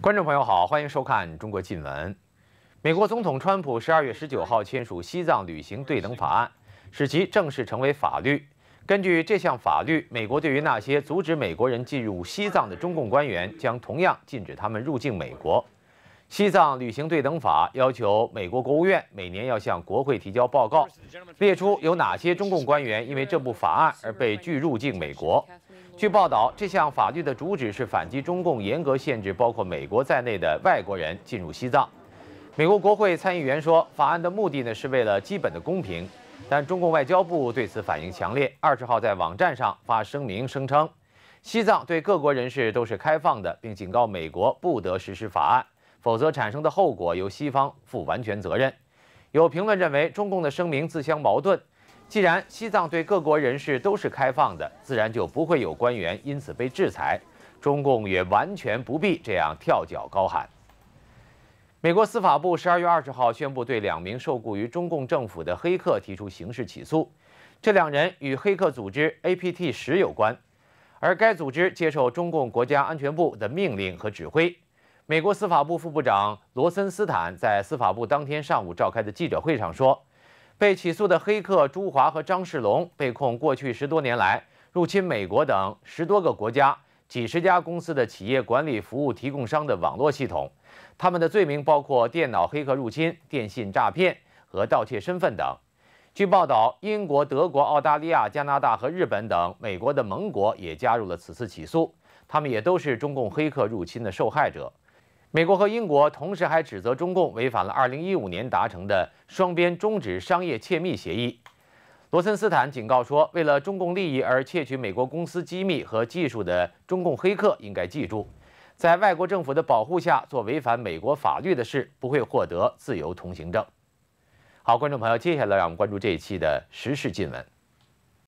观众朋友好，欢迎收看《中国新闻》。美国总统川普十二月十九号签署《西藏旅行对等法案》，使其正式成为法律。根据这项法律，美国对于那些阻止美国人进入西藏的中共官员，将同样禁止他们入境美国。西藏旅行对等法，要求美国国务院每年要向国会提交报告，列出有哪些中共官员因为这部法案而被拒入境美国。据报道，这项法律的主旨是反击中共严格限制包括美国在内的外国人进入西藏。美国国会参议员说，法案的目的呢是为了基本的公平。但中共外交部对此反应强烈，二十号在网站上发声明，声称西藏对各国人士都是开放的，并警告美国不得实施法案。否则产生的后果由西方负完全责任。有评论认为，中共的声明自相矛盾。既然西藏对各国人士都是开放的，自然就不会有官员因此被制裁，中共也完全不必这样跳脚高喊。美国司法部十二月二十号宣布，对两名受雇于中共政府的黑客提出刑事起诉。这两人与黑客组织 APT 十有关，而该组织接受中共国家安全部的命令和指挥。美国司法部副部长罗森斯坦在司法部当天上午召开的记者会上说，被起诉的黑客朱华和张世龙被控过去十多年来入侵美国等十多个国家、几十家公司的企业管理服务提供商的网络系统，他们的罪名包括电脑黑客入侵、电信诈骗和盗窃身份等。据报道，英国、德国、澳大利亚、加拿大和日本等美国的盟国也加入了此次起诉，他们也都是中共黑客入侵的受害者。美国和英国同时还指责中共违反了2015年达成的双边终止商业窃密协议。罗森斯坦警告说，为了中共利益而窃取美国公司机密和技术的中共黑客，应该记住，在外国政府的保护下做违反美国法律的事，不会获得自由通行证。好，观众朋友，接下来让我们关注这一期的时事新闻。